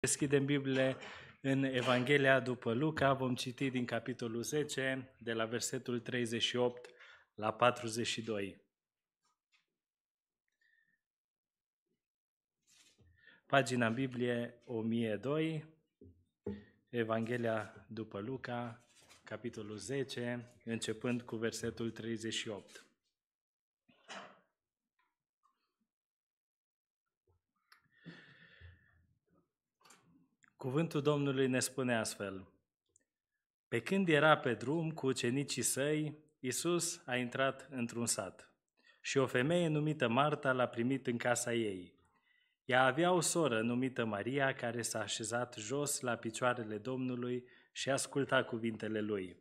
Deschidem Biblie în Evanghelia după Luca, vom citi din capitolul 10, de la versetul 38 la 42. Pagina Biblie 1002, Evanghelia după Luca, capitolul 10, începând cu versetul 38. Cuvântul Domnului ne spune astfel. Pe când era pe drum cu ucenicii săi, Isus a intrat într-un sat și o femeie numită Marta l-a primit în casa ei. Ea avea o soră numită Maria care s-a așezat jos la picioarele Domnului și asculta cuvintele lui.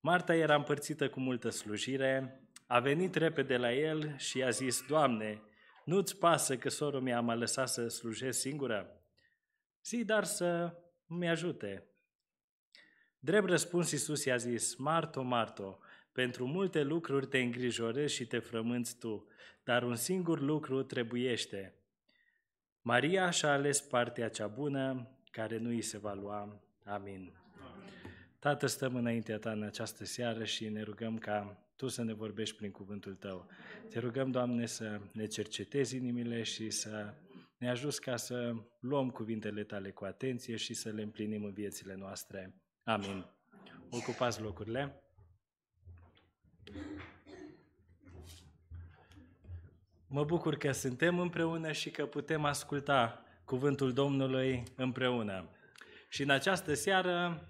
Marta era împărțită cu multă slujire, a venit repede la el și i-a zis, Doamne, nu-ți pasă că sora mea m-a lăsat să slujesc singură? zi dar să mi ajute. Drept răspuns, Iisus i-a zis, Marto, Marto, pentru multe lucruri te îngrijorezi și te frămânți tu, dar un singur lucru trebuiește. Maria și-a ales partea cea bună, care nu îi se va lua. Amin. Tată, stăm înaintea ta în această seară și ne rugăm ca tu să ne vorbești prin cuvântul tău. Te rugăm, Doamne, să ne cercetezi inimile și să ne ajut ca să luăm cuvintele tale cu atenție și să le împlinim în viețile noastre. Amin. Ocupați locurile. Mă bucur că suntem împreună și că putem asculta cuvântul Domnului împreună. Și în această seară,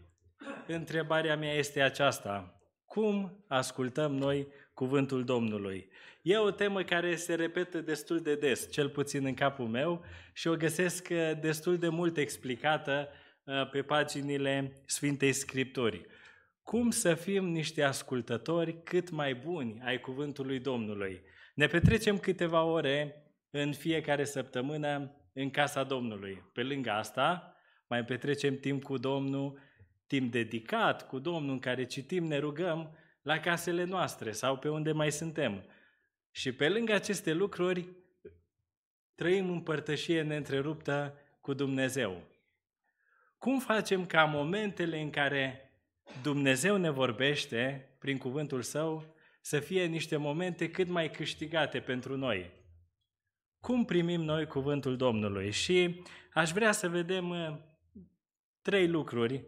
întrebarea mea este aceasta. Cum ascultăm noi cuvântul Domnului. E o temă care se repetă destul de des, cel puțin în capul meu, și o găsesc uh, destul de mult explicată uh, pe paginile Sfintei Scripturii. Cum să fim niște ascultători cât mai buni ai cuvântului Domnului? Ne petrecem câteva ore în fiecare săptămână în casa Domnului. Pe lângă asta, mai petrecem timp cu Domnul, timp dedicat cu Domnul în care citim, ne rugăm, la casele noastre sau pe unde mai suntem. Și pe lângă aceste lucruri, trăim în părtășie neîntreruptă cu Dumnezeu. Cum facem ca momentele în care Dumnezeu ne vorbește prin cuvântul Său să fie niște momente cât mai câștigate pentru noi? Cum primim noi cuvântul Domnului? Și aș vrea să vedem uh, trei lucruri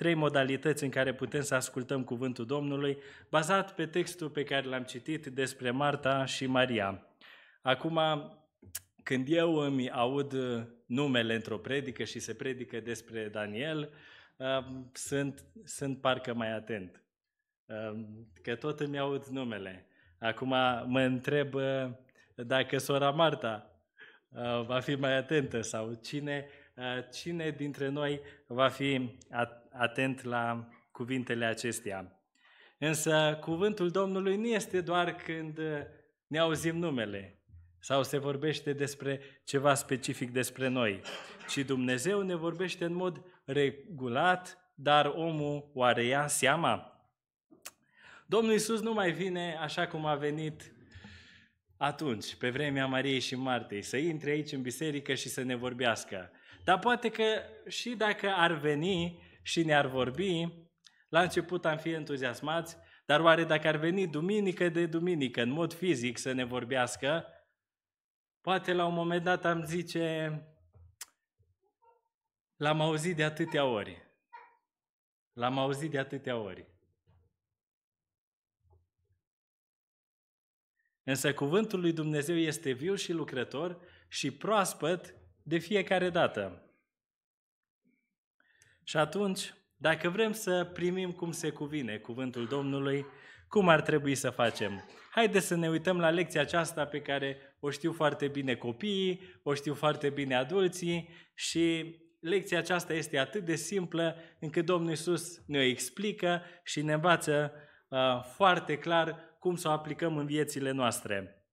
trei modalități în care putem să ascultăm cuvântul Domnului, bazat pe textul pe care l-am citit despre Marta și Maria. Acum, când eu îmi aud numele într-o predică și se predică despre Daniel, uh, sunt, sunt parcă mai atent, uh, că tot îmi aud numele. Acum mă întreb uh, dacă sora Marta va fi mai atentă sau cine, cine dintre noi va fi atent atent la cuvintele acestea. Însă cuvântul Domnului nu este doar când ne auzim numele sau se vorbește despre ceva specific despre noi, ci Dumnezeu ne vorbește în mod regulat, dar omul oare ia seama? Domnul Isus nu mai vine așa cum a venit atunci, pe vremea Mariei și Martei, să intre aici în biserică și să ne vorbească. Dar poate că și dacă ar veni, și ne-ar vorbi, la început am fi entuziasmați, dar oare dacă ar veni duminică de duminică, în mod fizic, să ne vorbească, poate la un moment dat am zice, l-am auzit de atâtea ori. L-am auzit de atâtea ori. Însă cuvântul lui Dumnezeu este viu și lucrător și proaspăt de fiecare dată. Și atunci, dacă vrem să primim cum se cuvine cuvântul Domnului, cum ar trebui să facem? Haideți să ne uităm la lecția aceasta pe care o știu foarte bine copiii, o știu foarte bine adulții și lecția aceasta este atât de simplă încât Domnul Isus ne o explică și ne învață uh, foarte clar cum să o aplicăm în viețile noastre.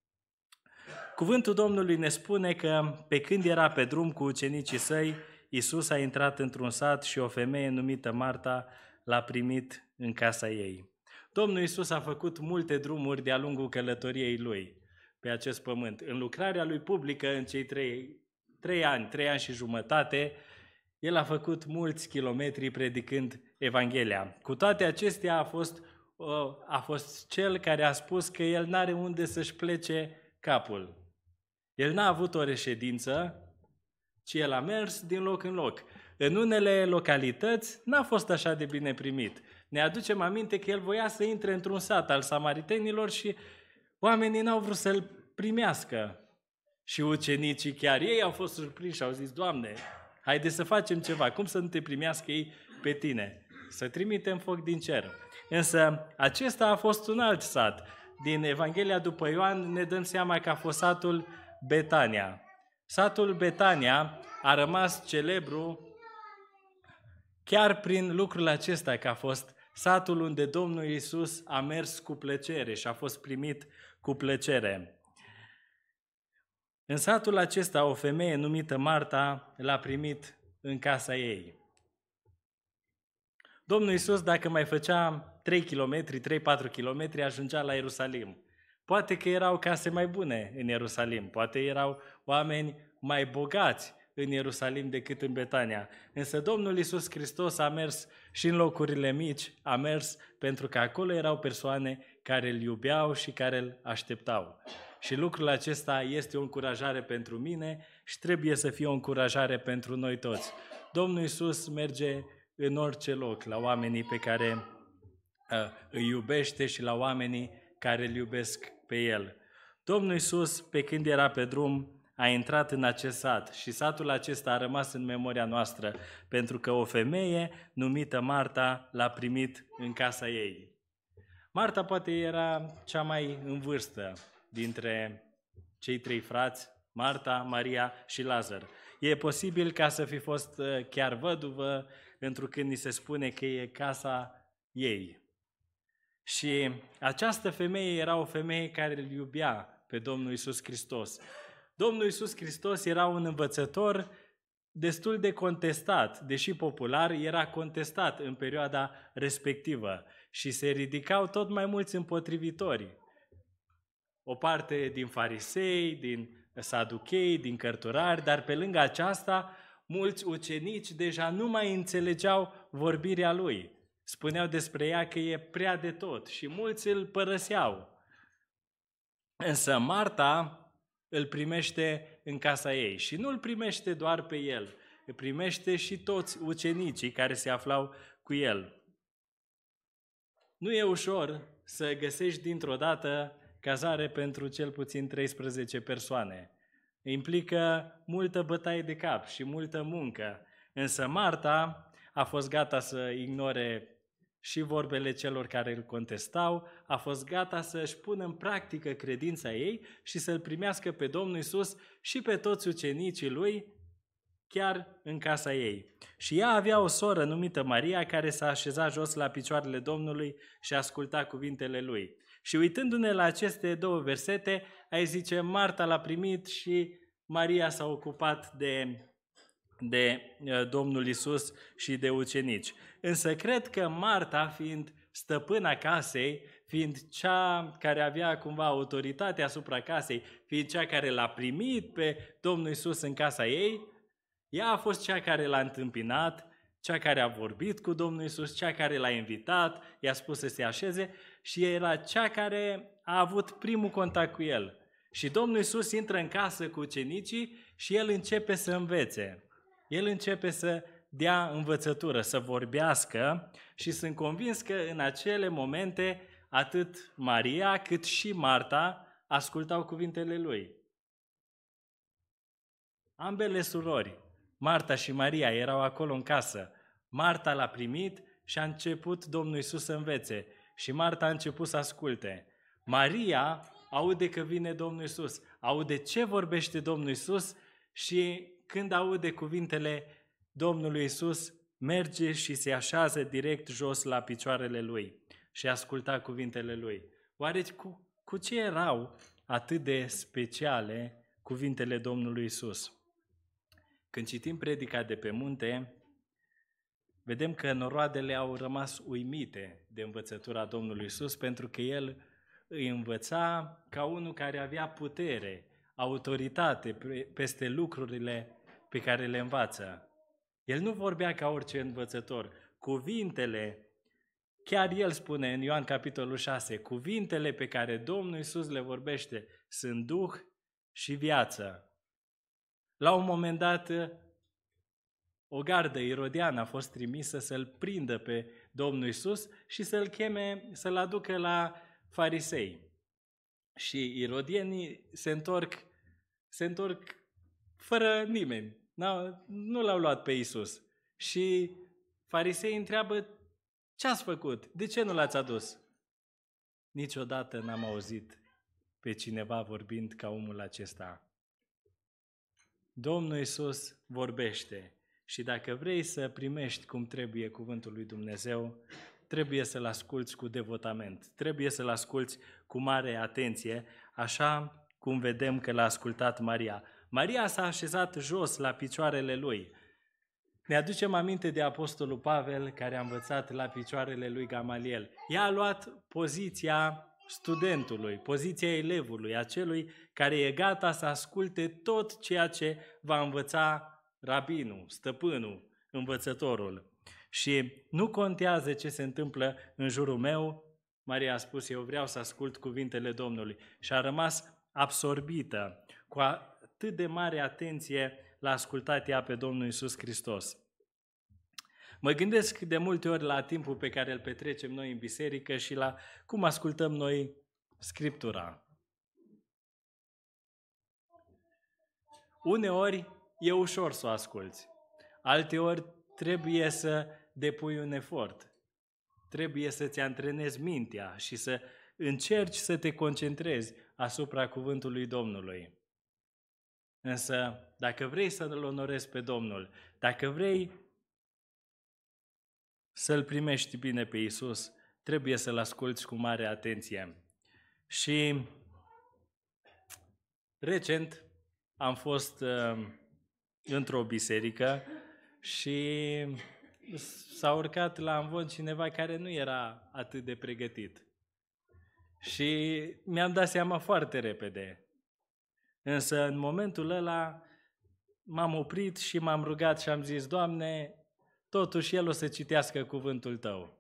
Cuvântul Domnului ne spune că pe când era pe drum cu ucenicii săi, Isus a intrat într-un sat și o femeie numită Marta l-a primit în casa ei. Domnul Isus a făcut multe drumuri de-a lungul călătoriei lui pe acest pământ. În lucrarea lui publică, în cei trei, trei ani, trei ani și jumătate, el a făcut mulți kilometri predicând Evanghelia. Cu toate acestea a fost, ă, a fost cel care a spus că el n-are unde să-și plece capul. El n-a avut o reședință, ci el a mers din loc în loc. În unele localități n-a fost așa de bine primit. Ne aducem aminte că el voia să intre într-un sat al samaritenilor și oamenii n-au vrut să-l primească. Și ucenicii chiar ei au fost surprinși și au zis, Doamne, haide să facem ceva, cum să nu te primească ei pe tine? Să trimitem foc din cer. Însă acesta a fost un alt sat. Din Evanghelia după Ioan ne dăm seama că a fost satul Betania. Satul Betania a rămas celebru chiar prin lucrul acesta că a fost satul unde Domnul Iisus a mers cu plăcere și a fost primit cu plăcere. În satul acesta o femeie numită Marta l-a primit în casa ei. Domnul Iisus, dacă mai făcea 3 km, 3-4 km, ajungea la Ierusalim. Poate că erau case mai bune în Ierusalim, poate erau oameni mai bogați în Ierusalim decât în Betania. Însă Domnul Isus Hristos a mers și în locurile mici, a mers pentru că acolo erau persoane care îl iubeau și care îl așteptau. Și lucrul acesta este o încurajare pentru mine și trebuie să fie o încurajare pentru noi toți. Domnul Isus merge în orice loc la oamenii pe care uh, îi iubește și la oamenii care îl iubesc pe el. Domnul Iisus, pe când era pe drum, a intrat în acest sat și satul acesta a rămas în memoria noastră, pentru că o femeie numită Marta l-a primit în casa ei. Marta poate era cea mai în vârstă dintre cei trei frați, Marta, Maria și Lazar. E posibil ca să fi fost eh, chiar văduvă, pentru că ni se spune că e casa ei. Și această femeie era o femeie care îl iubea pe Domnul Isus Hristos. Domnul Isus Hristos era un învățător destul de contestat, deși popular, era contestat în perioada respectivă și se ridicau tot mai mulți împotrivitori. O parte din farisei, din saduchei, din cărturari, dar pe lângă aceasta, mulți ucenici deja nu mai înțelegeau vorbirea lui. Spuneau despre ea că e prea de tot și mulți îl părăseau. Însă Marta îl primește în casa ei și nu îl primește doar pe el, îl primește și toți ucenicii care se aflau cu el. Nu e ușor să găsești dintr-o dată cazare pentru cel puțin 13 persoane. Implică multă bătaie de cap și multă muncă, însă Marta a fost gata să ignore și vorbele celor care îl contestau, a fost gata să își pună în practică credința ei și să-L primească pe Domnul Isus și pe toți ucenicii Lui, chiar în casa ei. Și ea avea o soră numită Maria care s-a așezat jos la picioarele Domnului și asculta cuvintele Lui. Și uitându-ne la aceste două versete, ai zice, Marta l-a primit și Maria s-a ocupat de de Domnul Isus și de ucenici. Însă cred că Marta, fiind stăpâna casei, fiind cea care avea cumva autoritatea asupra casei, fiind cea care l-a primit pe Domnul Isus în casa ei, ea a fost cea care l-a întâmpinat, cea care a vorbit cu Domnul Isus, cea care l-a invitat, i-a spus să se așeze și era cea care a avut primul contact cu el. Și Domnul Isus intră în casă cu ucenicii și el începe să învețe el începe să dea învățătură, să vorbească și sunt convins că în acele momente atât Maria cât și Marta ascultau cuvintele lui. Ambele surori, Marta și Maria, erau acolo în casă. Marta l-a primit și a început Domnul Isus să învețe și Marta a început să asculte. Maria aude că vine Domnul Isus, aude ce vorbește Domnul Isus și când aude cuvintele Domnului Isus, merge și se așează direct jos la picioarele lui și asculta cuvintele lui. Oare cu, cu ce erau atât de speciale cuvintele Domnului Isus? Când citim predica de pe munte, vedem că noroadele au rămas uimite de învățătura Domnului Isus pentru că el îi învăța ca unul care avea putere, autoritate peste lucrurile pe care le învață. El nu vorbea ca orice învățător. Cuvintele, chiar el spune în Ioan capitolul 6, cuvintele pe care Domnul Isus le vorbește sunt Duh și viață. La un moment dat, o gardă irodiană a fost trimisă să-l prindă pe Domnul Isus și să-l cheme, să-l aducă la farisei. Și irodienii se întorc, se întorc fără nimeni. Nu l-au luat pe Isus. Și farisei întreabă, ce ați făcut? De ce nu l-ați adus? Niciodată n-am auzit pe cineva vorbind ca omul acesta. Domnul Isus vorbește și dacă vrei să primești cum trebuie cuvântul lui Dumnezeu, trebuie să-l asculți cu devotament, trebuie să-l asculți cu mare atenție, așa cum vedem că l-a ascultat Maria. Maria s-a așezat jos la picioarele lui. Ne aducem aminte de Apostolul Pavel care a învățat la picioarele lui Gamaliel. Ea a luat poziția studentului, poziția elevului, acelui care e gata să asculte tot ceea ce va învăța rabinul, stăpânul, învățătorul. Și nu contează ce se întâmplă în jurul meu, Maria a spus, eu vreau să ascult cuvintele Domnului. Și a rămas absorbită cu a, atât de mare atenție la a ascultat ea pe Domnul Isus Hristos. Mă gândesc de multe ori la timpul pe care îl petrecem noi în biserică și la cum ascultăm noi Scriptura. Uneori e ușor să o asculți, alteori trebuie să depui un efort. Trebuie să-ți antrenezi mintea și să încerci să te concentrezi asupra cuvântului Domnului. Însă, dacă vrei să-L onorezi pe Domnul, dacă vrei să-L primești bine pe Isus, trebuie să-L asculți cu mare atenție. Și recent am fost uh, într-o biserică și s-a urcat la amvon cineva care nu era atât de pregătit. Și mi-am dat seama foarte repede Însă în momentul ăla m-am oprit și m-am rugat și am zis, Doamne, totuși El o să citească cuvântul Tău.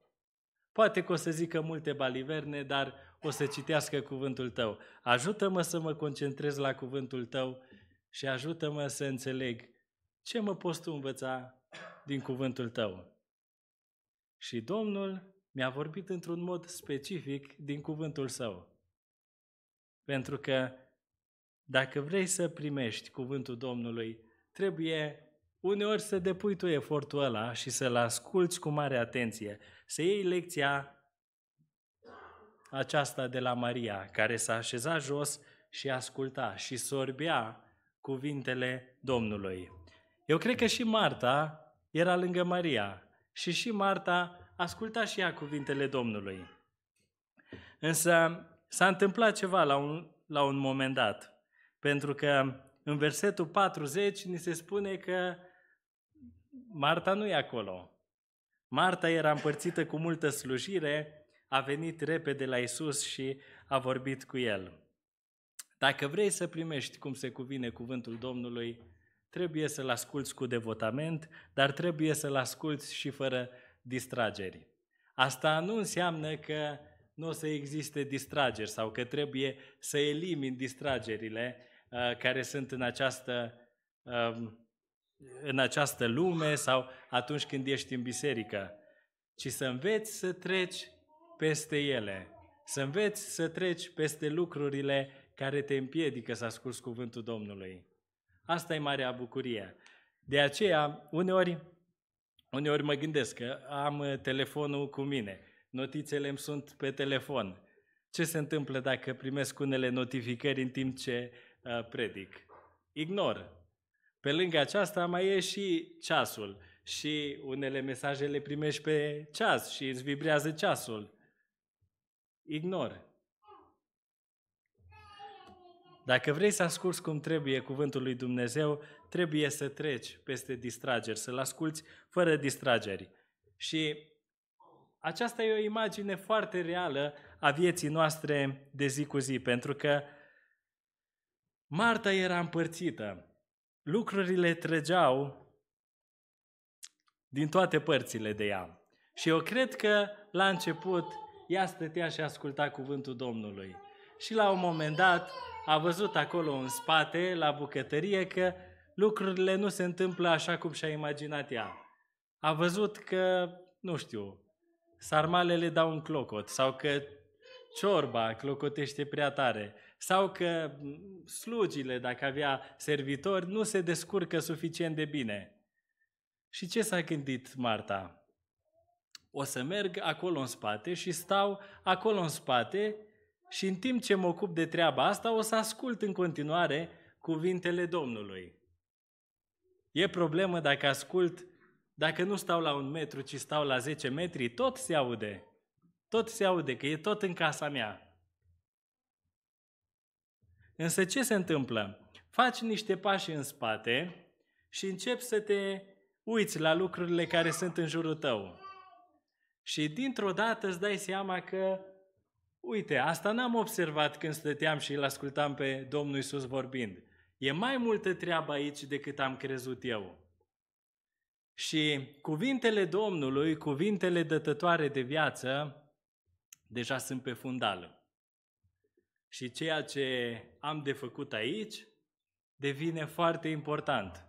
Poate că o să zică multe baliverne, dar o să citească cuvântul Tău. Ajută-mă să mă concentrez la cuvântul Tău și ajută-mă să înțeleg ce mă poți Tu învăța din cuvântul Tău. Și Domnul mi-a vorbit într-un mod specific din cuvântul Său. Pentru că dacă vrei să primești cuvântul Domnului, trebuie uneori să depui tu efortul ăla și să-l asculți cu mare atenție, să iei lecția aceasta de la Maria, care s-a așezat jos și asculta și sorbea cuvintele Domnului. Eu cred că și Marta era lângă Maria și și Marta asculta și ea cuvintele Domnului. Însă s-a întâmplat ceva la un, la un moment dat. Pentru că în versetul 40 ni se spune că Marta nu e acolo. Marta era împărțită cu multă slujire, a venit repede la Isus și a vorbit cu el. Dacă vrei să primești cum se cuvine cuvântul Domnului, trebuie să-l asculți cu devotament, dar trebuie să-l asculți și fără distrageri. Asta nu înseamnă că nu o să existe distrageri sau că trebuie să elimini distragerile, Uh, care sunt în această, um, în această lume sau atunci când ești în biserică, ci să înveți să treci peste ele, să înveți să treci peste lucrurile care te împiedică să asculți cuvântul Domnului. Asta e marea bucurie. De aceea, uneori, uneori mă gândesc că am uh, telefonul cu mine, notițele îmi sunt pe telefon. Ce se întâmplă dacă primesc unele notificări în timp ce uh, Uh, predic. Ignor. Pe lângă aceasta mai e și ceasul și unele mesaje le primești pe ceas și îți vibrează ceasul. Ignor. Dacă vrei să asculți cum trebuie cuvântul lui Dumnezeu, trebuie să treci peste distrageri, să-L asculți fără distrageri. Și aceasta e o imagine foarte reală a vieții noastre de zi cu zi, pentru că Marta era împărțită. Lucrurile trăgeau din toate părțile de ea. Și eu cred că la început ea stătea și asculta cuvântul Domnului. Și la un moment dat a văzut acolo în spate, la bucătărie, că lucrurile nu se întâmplă așa cum și-a imaginat ea. A văzut că, nu știu, sarmalele dau un clocot sau că ciorba clocotește prea tare sau că slugile, dacă avea servitori, nu se descurcă suficient de bine. Și ce s-a gândit Marta? O să merg acolo în spate și stau acolo în spate și în timp ce mă ocup de treaba asta o să ascult în continuare cuvintele Domnului. E problemă dacă ascult, dacă nu stau la un metru, ci stau la 10 metri, tot se aude. Tot se aude, că e tot în casa mea. Însă ce se întâmplă? Faci niște pași în spate și începi să te uiți la lucrurile care sunt în jurul tău. Și dintr-o dată îți dai seama că, uite, asta n-am observat când stăteam și îl ascultam pe Domnul Isus vorbind. E mai multă treabă aici decât am crezut eu. Și cuvintele Domnului, cuvintele dătătoare de viață, deja sunt pe fundal. Și ceea ce am de făcut aici devine foarte important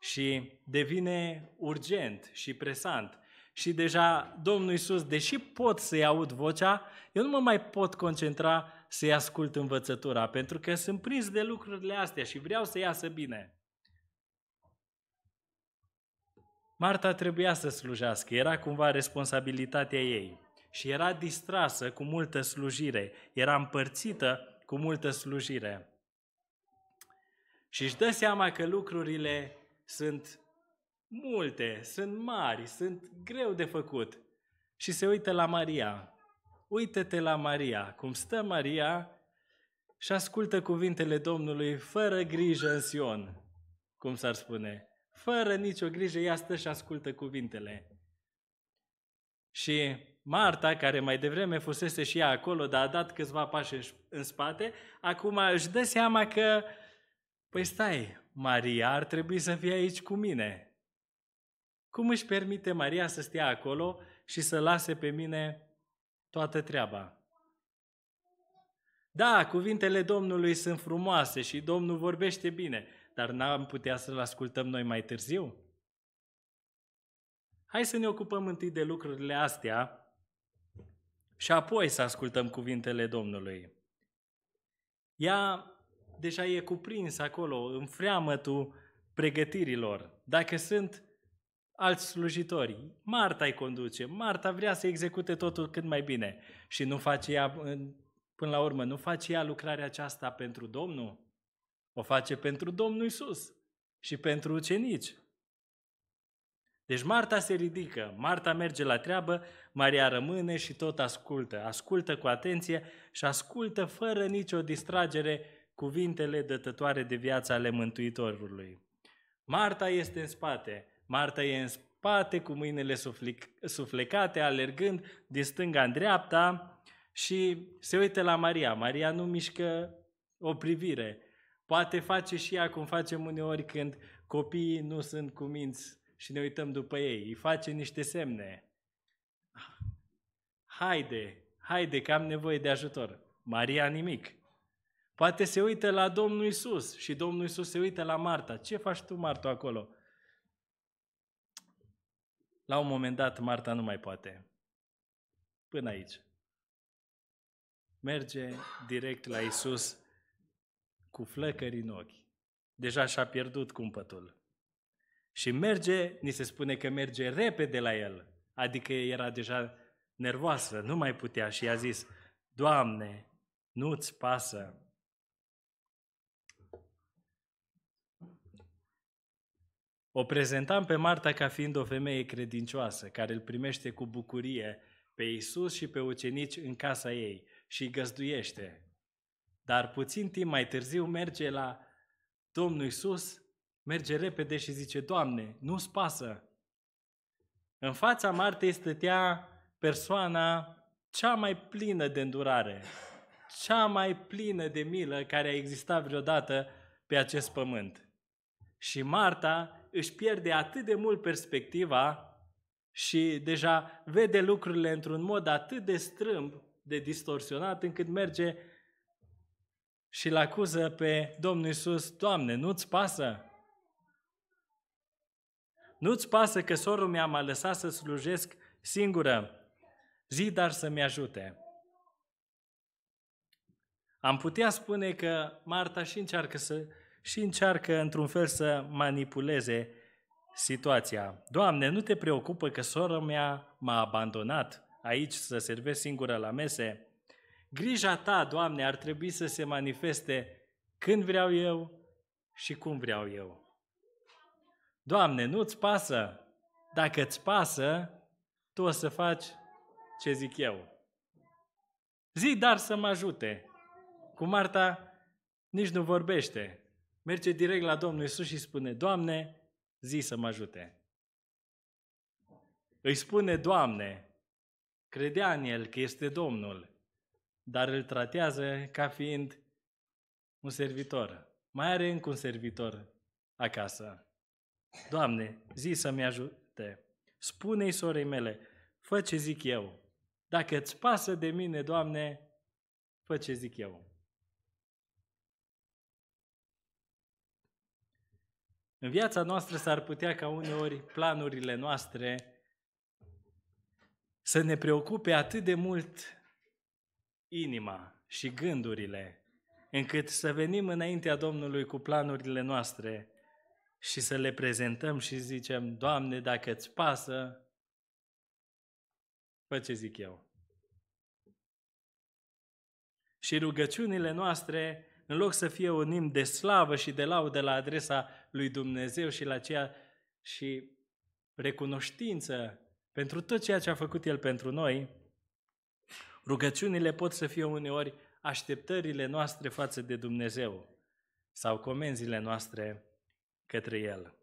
și devine urgent și presant. Și deja Domnul Iisus, deși pot să-i aud vocea, eu nu mă mai pot concentra să-i ascult învățătura, pentru că sunt prins de lucrurile astea și vreau să iasă bine. Marta trebuia să slujească, era cumva responsabilitatea ei și era distrasă cu multă slujire, era împărțită cu multă slujire. Și își dă seama că lucrurile sunt multe, sunt mari, sunt greu de făcut. Și se uită la Maria. Uită-te la Maria, cum stă Maria și ascultă cuvintele Domnului fără grijă în Sion, cum s-ar spune. Fără nicio grijă, ea stă și ascultă cuvintele. Și Marta, care mai devreme fusese și ea acolo, dar a dat câțiva pași în spate, acum își dă seama că, păi stai, Maria ar trebui să fie aici cu mine. Cum își permite Maria să stea acolo și să lase pe mine toată treaba? Da, cuvintele Domnului sunt frumoase și Domnul vorbește bine, dar n-am putea să-L ascultăm noi mai târziu? Hai să ne ocupăm întâi de lucrurile astea și apoi să ascultăm cuvintele Domnului. Ea deja e cuprins acolo, în freamătul pregătirilor. Dacă sunt alți slujitori, Marta îi conduce, Marta vrea să execute totul cât mai bine și nu face ea, până la urmă, nu face ea lucrarea aceasta pentru Domnul, o face pentru Domnul Isus și pentru ucenici. Deci Marta se ridică, Marta merge la treabă, Maria rămâne și tot ascultă. Ascultă cu atenție și ascultă fără nicio distragere cuvintele dătătoare de viață ale Mântuitorului. Marta este în spate, Marta e în spate cu mâinile suflecate, alergând din stânga în dreapta și se uită la Maria. Maria nu mișcă o privire. Poate face și ea cum facem uneori când copiii nu sunt cuminți și ne uităm după ei, îi face niște semne. Haide, haide că am nevoie de ajutor. Maria nimic. Poate se uită la Domnul Isus și Domnul Isus se uită la Marta. Ce faci tu, Marta, acolo? La un moment dat, Marta nu mai poate. Până aici. Merge direct la Isus cu flăcări în ochi. Deja și-a pierdut cumpătul. Și merge, ni se spune că merge repede la el, adică era deja nervoasă, nu mai putea și i-a zis, Doamne, nu-ți pasă. O prezentam pe Marta ca fiind o femeie credincioasă, care îl primește cu bucurie pe Isus și pe ucenici în casa ei și îi găzduiește. Dar puțin timp mai târziu merge la Domnul Isus merge repede și zice, Doamne, nu-ți pasă. În fața Martei stătea persoana cea mai plină de îndurare, cea mai plină de milă care a existat vreodată pe acest pământ. Și Marta își pierde atât de mult perspectiva și deja vede lucrurile într-un mod atât de strâmb, de distorsionat, încât merge și l acuză pe Domnul Isus, Doamne, nu-ți pasă? Nu-ți pasă că sorul mea m-a lăsat să slujesc singură. Zi dar să-mi ajute. Am putea spune că Marta și încearcă, să, și încearcă într-un fel să manipuleze situația. Doamne, nu te preocupă că sora mea m-a abandonat aici să servesc singură la mese. Grija ta, Doamne, ar trebui să se manifeste când vreau eu și cum vreau eu. Doamne, nu-ți pasă! Dacă îți pasă, tu o să faci ce zic eu. Zi dar să mă ajute. Cu Marta nici nu vorbește. Merge direct la Domnul Isus și spune, Doamne, zi să mă ajute. Îi spune, Doamne, credea în el că este Domnul, dar îl tratează ca fiind un servitor. Mai are încă un servitor acasă. Doamne, zi să-mi ajute. Spune-i sorei mele, fă ce zic eu. Dacă îți pasă de mine, Doamne, fă ce zic eu. În viața noastră s-ar putea ca uneori planurile noastre să ne preocupe atât de mult inima și gândurile, încât să venim înaintea Domnului cu planurile noastre și să le prezentăm și zicem, Doamne, dacă îți pasă, fă ce zic eu. Și rugăciunile noastre, în loc să fie un imn de slavă și de laudă la adresa lui Dumnezeu și la ceea și recunoștință pentru tot ceea ce a făcut El pentru noi, rugăciunile pot să fie uneori așteptările noastre față de Dumnezeu sau comenzile noastre către El.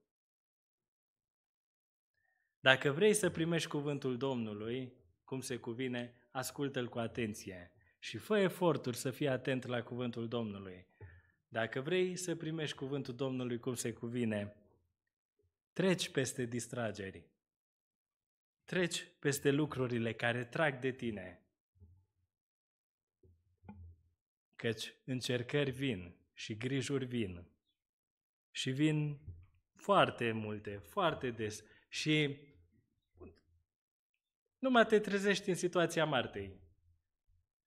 Dacă vrei să primești cuvântul Domnului, cum se cuvine, ascultă-l cu atenție și fă eforturi să fii atent la cuvântul Domnului. Dacă vrei să primești cuvântul Domnului cum se cuvine, treci peste distrageri. Treci peste lucrurile care trag de tine. Căci încercări vin și grijuri vin și vin foarte multe, foarte des. Și numai te trezești în situația Martei.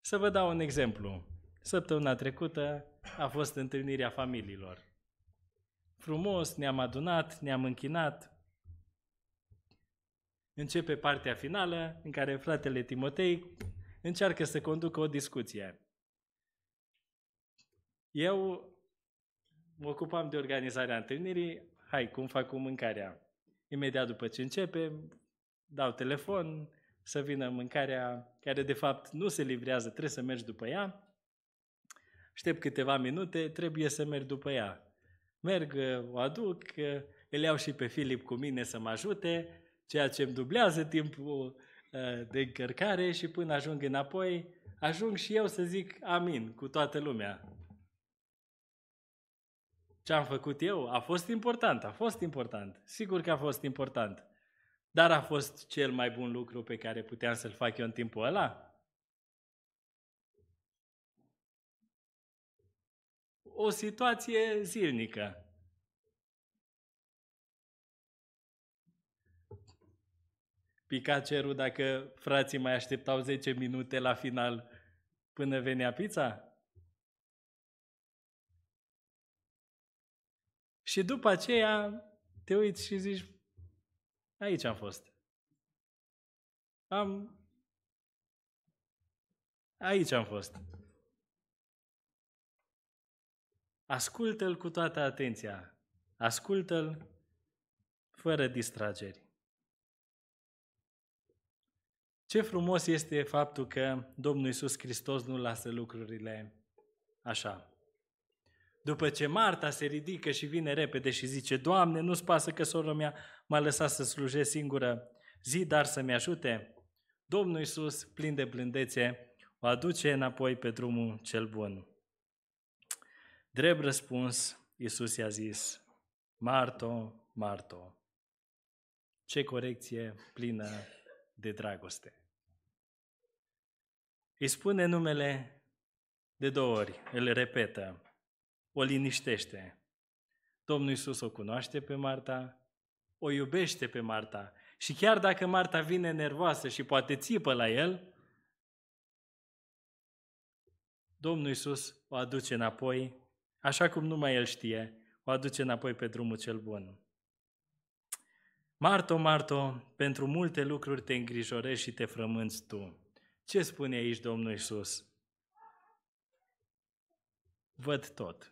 Să vă dau un exemplu. Săptămâna trecută a fost întâlnirea familiilor. Frumos, ne-am adunat, ne-am închinat. Începe partea finală în care fratele Timotei încearcă să conducă o discuție. Eu mă ocupam de organizarea întâlnirii, hai, cum fac cu mâncarea? Imediat după ce începe, dau telefon să vină mâncarea care de fapt nu se livrează, trebuie să mergi după ea. Aștept câteva minute, trebuie să merg după ea. Merg, o aduc, îl iau și pe Filip cu mine să mă ajute, ceea ce îmi dublează timpul ă, de încărcare și până ajung înapoi, ajung și eu să zic amin cu toată lumea ce am făcut eu a fost important, a fost important. Sigur că a fost important. Dar a fost cel mai bun lucru pe care puteam să-l fac eu în timpul ăla? O situație zilnică. Pica cerul dacă frații mai așteptau 10 minute la final până venea pizza? Și după aceea te uiți și zici, aici am fost. Am... Aici am fost. Ascultă-l cu toată atenția. Ascultă-l fără distrageri. Ce frumos este faptul că Domnul Isus Hristos nu lasă lucrurile așa. După ce Marta se ridică și vine repede și zice, Doamne, nu-ți pasă că sora mea m-a lăsat să slujesc singură zi, dar să-mi ajute. Domnul Iisus, plin de blândețe, o aduce înapoi pe drumul cel bun. Drept răspuns, Iisus i-a zis, Marto, Marto, ce corecție plină de dragoste. Îi spune numele de două ori, îl repetă o liniștește. Domnul Iisus o cunoaște pe Marta, o iubește pe Marta și chiar dacă Marta vine nervoasă și poate țipă la el, Domnul Iisus o aduce înapoi, așa cum numai El știe, o aduce înapoi pe drumul cel bun. Marto, Marto, pentru multe lucruri te îngrijorești, și te frămânți tu. Ce spune aici Domnul Iisus? Văd tot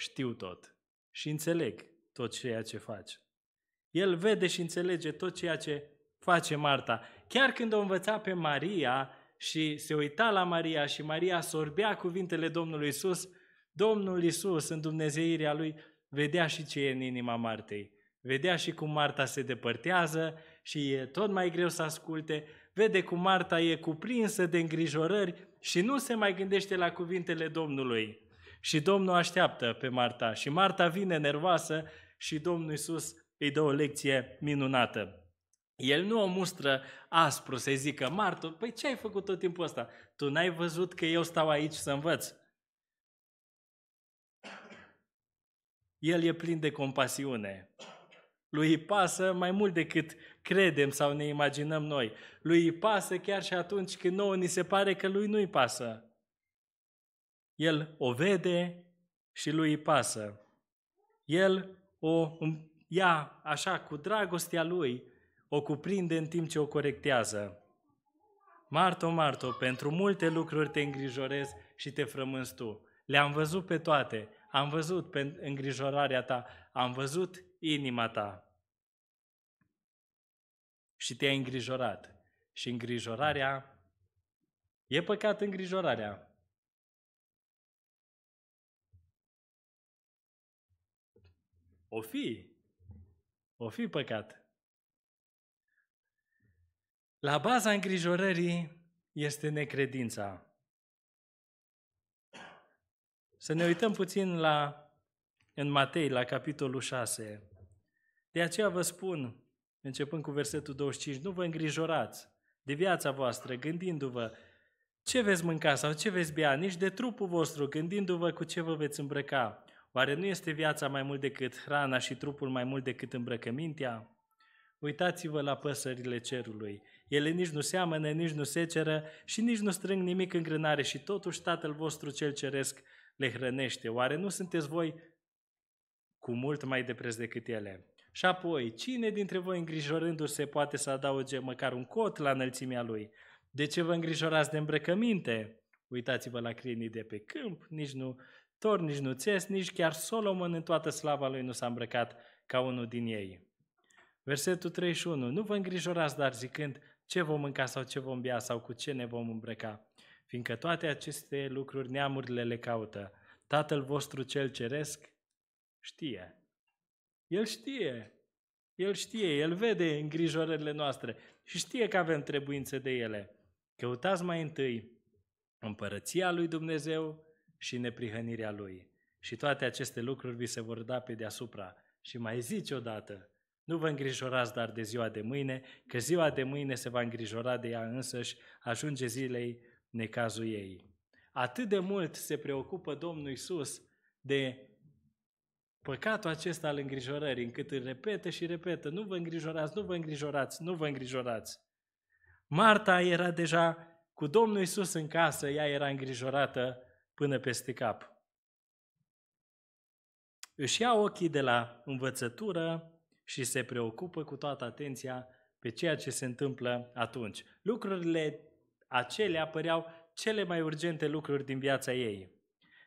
știu tot și înțeleg tot ceea ce faci. El vede și înțelege tot ceea ce face Marta. Chiar când o învăța pe Maria și se uita la Maria și Maria sorbea cuvintele Domnului Isus, Domnul Isus, în dumnezeirea lui, vedea și ce e în inima Martei. Vedea și cum Marta se depărtează și e tot mai greu să asculte, vede cum Marta e cuprinsă de îngrijorări și nu se mai gândește la cuvintele Domnului. Și Domnul așteaptă pe Marta și Marta vine nervoasă și Domnul Iisus îi dă o lecție minunată. El nu o mustră aspru să-i zică, Marta, păi ce ai făcut tot timpul ăsta? Tu n-ai văzut că eu stau aici să învăț. El e plin de compasiune. Lui îi pasă mai mult decât credem sau ne imaginăm noi. Lui îi pasă chiar și atunci când nouă ni se pare că lui nu-i pasă. El o vede și lui îi pasă. El o ia așa cu dragostea lui, o cuprinde în timp ce o corectează. Marto, Marto, pentru multe lucruri te îngrijorezi și te frămânzi tu. Le-am văzut pe toate, am văzut pe îngrijorarea ta, am văzut inima ta. Și te-ai îngrijorat. Și îngrijorarea, e păcat îngrijorarea, O fi. O fi păcat. La baza îngrijorării este necredința. Să ne uităm puțin la, în Matei, la capitolul 6. De aceea vă spun, începând cu versetul 25, nu vă îngrijorați de viața voastră, gândindu-vă ce veți mânca sau ce veți bea, nici de trupul vostru, gândindu-vă cu ce vă veți îmbrăca. Oare nu este viața mai mult decât hrana și trupul mai mult decât îmbrăcămintea? Uitați-vă la păsările cerului. Ele nici nu seamănă, nici nu seceră și nici nu strâng nimic în grânare și totuși Tatăl vostru cel ceresc le hrănește. Oare nu sunteți voi cu mult mai de preț decât ele? Și apoi, cine dintre voi îngrijorându-se poate să adauge măcar un cot la înălțimea lui? De ce vă îngrijorați de îmbrăcăminte? Uitați-vă la crinii de pe câmp, nici nu Tor nici nuțesc, nici chiar Solomon în toată slava lui nu s-a îmbrăcat ca unul din ei. Versetul 31. Nu vă îngrijorați, dar zicând ce vom mânca sau ce vom bea sau cu ce ne vom îmbrăca, fiindcă toate aceste lucruri neamurile le caută. Tatăl vostru cel ceresc știe. El știe. El știe, El vede îngrijorările noastre și știe că avem trebuințe de ele. Căutați mai întâi împărăția lui Dumnezeu și neprihănirea Lui. Și toate aceste lucruri vi se vor da pe deasupra. Și mai zici odată, nu vă îngrijorați dar de ziua de mâine, că ziua de mâine se va îngrijora de ea însăși, ajunge zilei necazul ei. Atât de mult se preocupă Domnul Isus de păcatul acesta al îngrijorării, încât îl repetă și repetă, nu vă îngrijorați, nu vă îngrijorați, nu vă îngrijorați. Marta era deja cu Domnul Isus în casă, ea era îngrijorată până peste cap. Își ia ochii de la învățătură și se preocupă cu toată atenția pe ceea ce se întâmplă atunci. Lucrurile acelea păreau cele mai urgente lucruri din viața ei.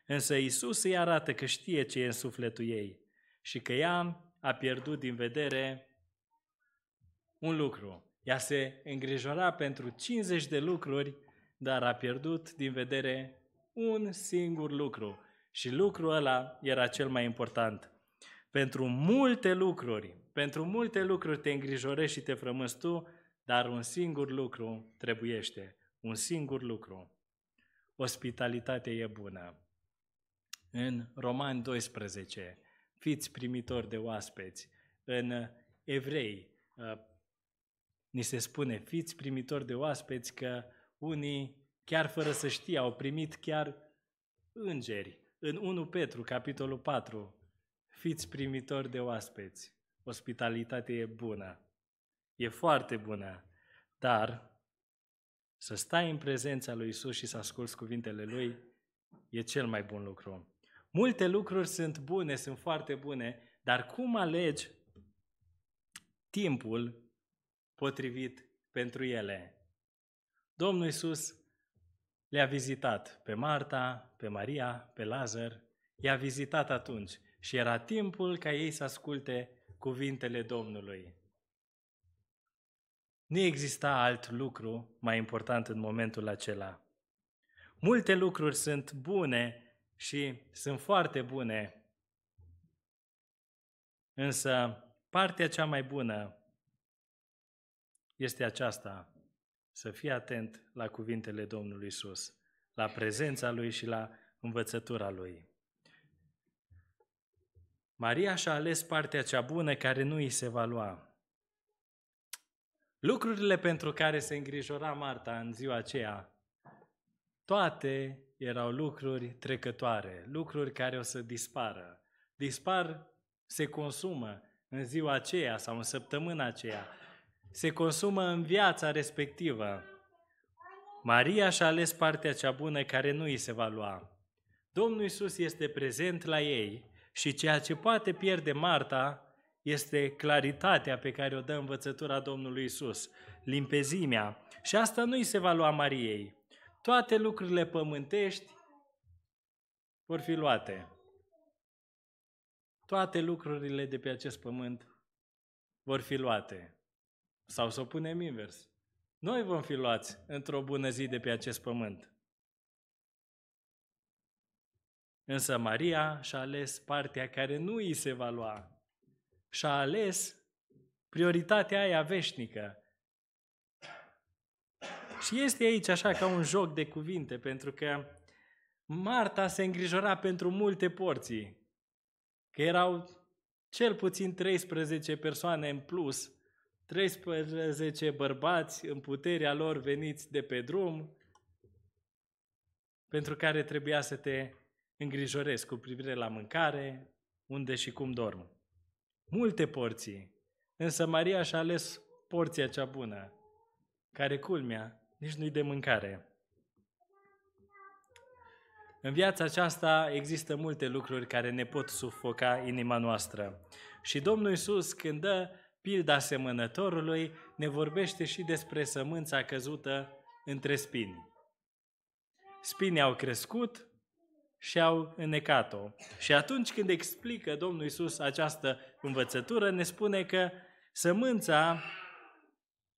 Însă Isus îi arată că știe ce e în sufletul ei și că ea a pierdut din vedere un lucru. Ea se îngrijora pentru 50 de lucruri, dar a pierdut din vedere un singur lucru. Și lucrul ăla era cel mai important. Pentru multe lucruri, pentru multe lucruri te îngrijorești și te frămâți tu, dar un singur lucru trebuiește. Un singur lucru. Ospitalitatea e bună. În Romani 12, fiți primitori de oaspeți. În Evrei, uh, ni se spune, fiți primitori de oaspeți, că unii chiar fără să știe, au primit chiar îngeri. În 1 Petru, capitolul 4, fiți primitori de oaspeți. Ospitalitatea e bună. E foarte bună. Dar să stai în prezența lui Isus și să asculți cuvintele lui e cel mai bun lucru. Multe lucruri sunt bune, sunt foarte bune, dar cum alegi timpul potrivit pentru ele? Domnul Isus le-a vizitat pe Marta, pe Maria, pe Lazar, i-a vizitat atunci și era timpul ca ei să asculte cuvintele Domnului. Nu exista alt lucru mai important în momentul acela. Multe lucruri sunt bune și sunt foarte bune, însă partea cea mai bună este aceasta, să fii atent la cuvintele Domnului Isus, la prezența Lui și la învățătura Lui. Maria și-a ales partea cea bună care nu îi se va lua. Lucrurile pentru care se îngrijora Marta în ziua aceea, toate erau lucruri trecătoare, lucruri care o să dispară. Dispar, se consumă în ziua aceea sau în săptămâna aceea, se consumă în viața respectivă. Maria și-a ales partea cea bună care nu îi se va lua. Domnul Isus este prezent la ei și ceea ce poate pierde Marta este claritatea pe care o dă învățătura Domnului Isus, limpezimea. Și asta nu îi se va lua Mariei. Toate lucrurile pământești vor fi luate. Toate lucrurile de pe acest pământ vor fi luate. Sau să o punem invers. Noi vom fi luați într-o bună zi de pe acest pământ. Însă Maria și-a ales partea care nu îi se va lua. Și-a ales prioritatea aia veșnică. Și este aici așa ca un joc de cuvinte, pentru că Marta se îngrijora pentru multe porții, că erau cel puțin 13 persoane în plus 13 bărbați în puterea lor veniți de pe drum, pentru care trebuia să te îngrijorezi cu privire la mâncare, unde și cum dorm. Multe porții, însă Maria și-a ales porția cea bună, care culmea nici nu-i de mâncare. În viața aceasta există multe lucruri care ne pot sufoca inima noastră. Și Domnul Isus, când dă Pilda semănătorului ne vorbește și despre sămânța căzută între spini. Spinii au crescut și au înecat-o. Și atunci când explică Domnul Isus această învățătură, ne spune că sămânța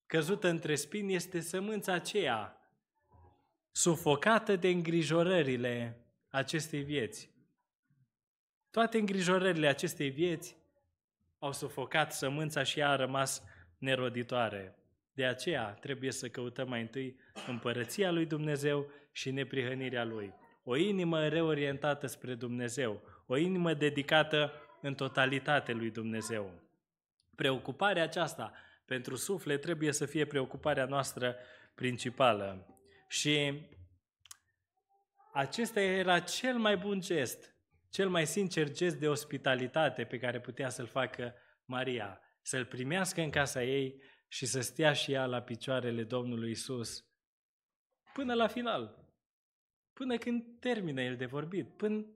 căzută între spini este sămânța aceea sufocată de îngrijorările acestei vieți. Toate îngrijorările acestei vieți au sufocat sămânța și ea a rămas neroditoare. De aceea trebuie să căutăm mai întâi împărăția lui Dumnezeu și neprihănirea lui. O inimă reorientată spre Dumnezeu, o inimă dedicată în totalitate lui Dumnezeu. Preocuparea aceasta pentru suflet trebuie să fie preocuparea noastră principală. Și acesta era cel mai bun gest cel mai sincer gest de ospitalitate pe care putea să-l facă Maria, să-l primească în casa ei și să stea și ea la picioarele Domnului Isus până la final, până când termină el de vorbit, până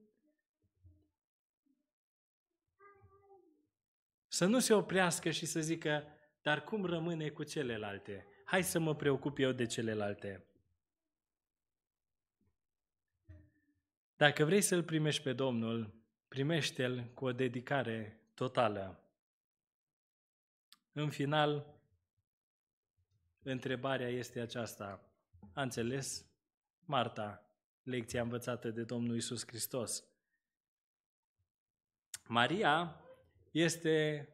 să nu se oprească și să zică, dar cum rămâne cu celelalte? Hai să mă preocup eu de celelalte. Dacă vrei să-L primești pe Domnul, primește-L cu o dedicare totală. În final, întrebarea este aceasta. A înțeles, Marta, lecția învățată de Domnul Isus Hristos? Maria este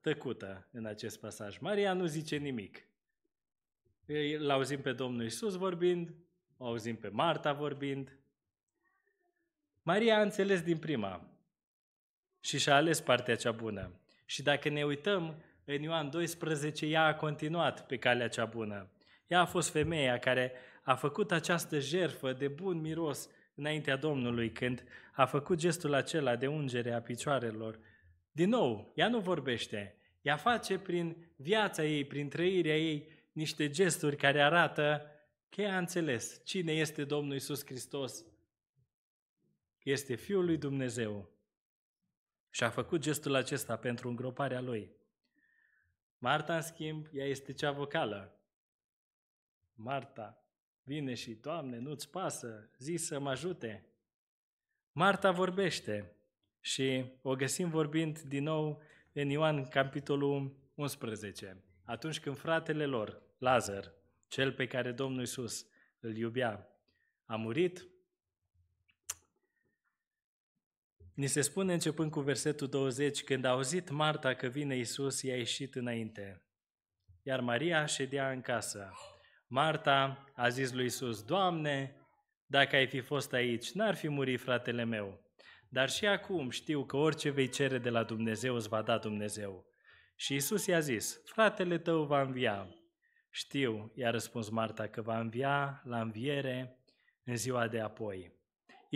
tăcută în acest pasaj. Maria nu zice nimic. l auzim pe Domnul Isus vorbind, auzim pe Marta vorbind, Maria a înțeles din prima și și-a ales partea cea bună. Și dacă ne uităm, în Ioan 12 ea a continuat pe calea cea bună. Ea a fost femeia care a făcut această jerfă de bun miros înaintea Domnului când a făcut gestul acela de ungere a picioarelor. Din nou, ea nu vorbește, ea face prin viața ei, prin trăirea ei, niște gesturi care arată că ea a înțeles cine este Domnul Isus Hristos este Fiul lui Dumnezeu. Și a făcut gestul acesta pentru îngroparea lui. Marta, în schimb, ea este cea vocală. Marta vine și, Doamne, nu-ți pasă, zi să mă ajute. Marta vorbește și o găsim vorbind din nou în Ioan, capitolul 11. Atunci când fratele lor, Lazar, cel pe care Domnul Iisus îl iubea, a murit, Ni se spune începând cu versetul 20, când a auzit Marta că vine Isus, i-a ieșit înainte. Iar Maria ședea în casă. Marta a zis lui Isus, Doamne, dacă ai fi fost aici, n-ar fi murit fratele meu. Dar și acum știu că orice vei cere de la Dumnezeu îți va da Dumnezeu. Și Isus i-a zis, fratele tău va învia. Știu, i-a răspuns Marta, că va învia la înviere în ziua de apoi.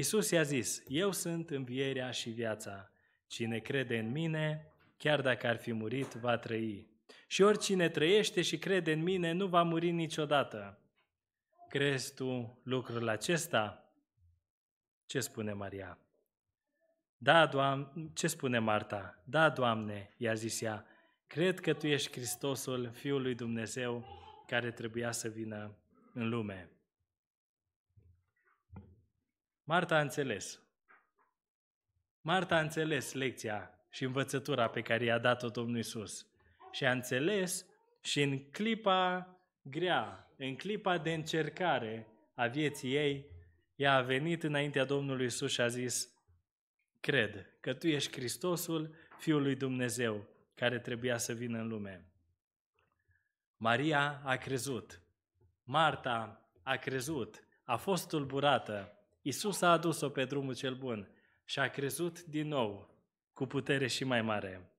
Isus i-a zis, eu sunt învierea și viața. Cine crede în mine, chiar dacă ar fi murit, va trăi. Și oricine trăiește și crede în mine, nu va muri niciodată. Crezi tu lucrul acesta? Ce spune Maria? Da, Doamne, ce spune Marta? Da, Doamne, i-a zis ea, cred că Tu ești Hristosul, Fiul lui Dumnezeu, care trebuia să vină în lume. Marta a înțeles. Marta a înțeles lecția și învățătura pe care i-a dat-o Domnul Isus. Și a înțeles și în clipa grea, în clipa de încercare a vieții ei, ea a venit înaintea Domnului Isus și a zis, cred că Tu ești Hristosul, Fiul lui Dumnezeu, care trebuia să vină în lume. Maria a crezut, Marta a crezut, a fost tulburată, Isus a adus-o pe drumul cel bun și a crezut din nou cu putere și mai mare.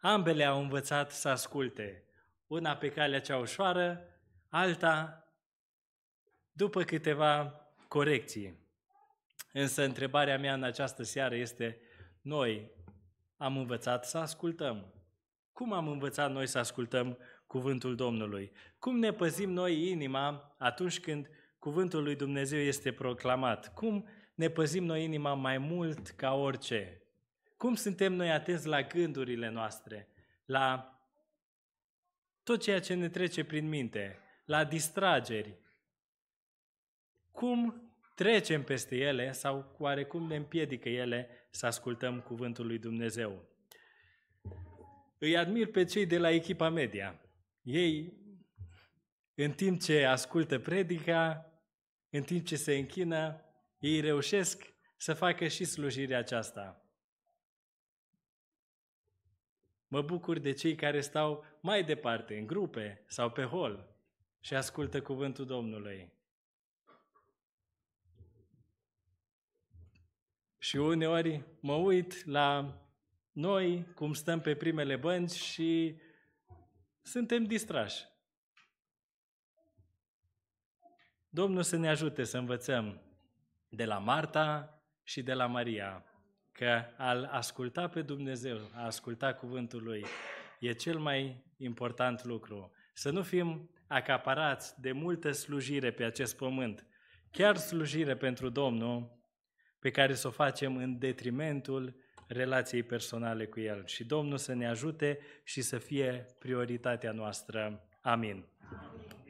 Ambele au învățat să asculte, una pe calea cea ușoară, alta după câteva corecții. Însă întrebarea mea în această seară este, noi am învățat să ascultăm. Cum am învățat noi să ascultăm cuvântul Domnului? Cum ne păzim noi inima atunci când cuvântul lui Dumnezeu este proclamat. Cum ne păzim noi inima mai mult ca orice? Cum suntem noi atenți la gândurile noastre, la tot ceea ce ne trece prin minte, la distrageri? Cum trecem peste ele sau oarecum ne împiedică ele să ascultăm cuvântul lui Dumnezeu? Îi admir pe cei de la echipa media. Ei în timp ce ascultă predica, în timp ce se închină, ei reușesc să facă și slujirea aceasta. Mă bucur de cei care stau mai departe, în grupe sau pe hol, și ascultă cuvântul Domnului. Și uneori mă uit la noi, cum stăm pe primele bănci și suntem distrași. Domnul să ne ajute să învățăm de la Marta și de la Maria că al asculta pe Dumnezeu, a asculta cuvântul Lui, e cel mai important lucru. Să nu fim acaparați de multă slujire pe acest pământ, chiar slujire pentru Domnul, pe care să o facem în detrimentul relației personale cu El. Și Domnul să ne ajute și să fie prioritatea noastră. Amin. Amin.